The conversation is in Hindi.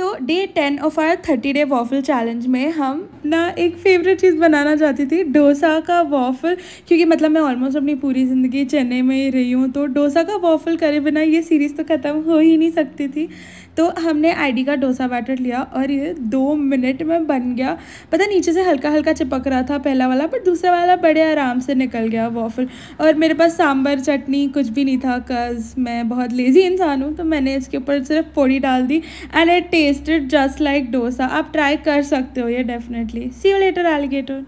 तो day ten of our thirty day waffle challenge में हम ना एक फेवरेट चीज़ बनाना चाहती थी डोसा का वॉफल क्योंकि मतलब मैं ऑलमोस्ट अपनी पूरी ज़िंदगी चेन्नई में ही रही हूँ तो डोसा का वॉफल करे बिना ये सीरीज़ तो ख़त्म हो ही नहीं सकती थी तो हमने आईडी का डोसा बैटर लिया और ये दो मिनट में बन गया पता नीचे से हल्का हल्का चिपक रहा था पहला वाला बट दूसरा वाला बड़े आराम से निकल गया वॉफल और मेरे पास सांभर चटनी कुछ भी नहीं था कज़ मैं बहुत लेज़ी इंसान हूँ तो मैंने इसके ऊपर सिर्फ पोड़ी डाल दी and it taste tasted just like dosa आप ट्राई कर सकते हो ये definitely see you later alligator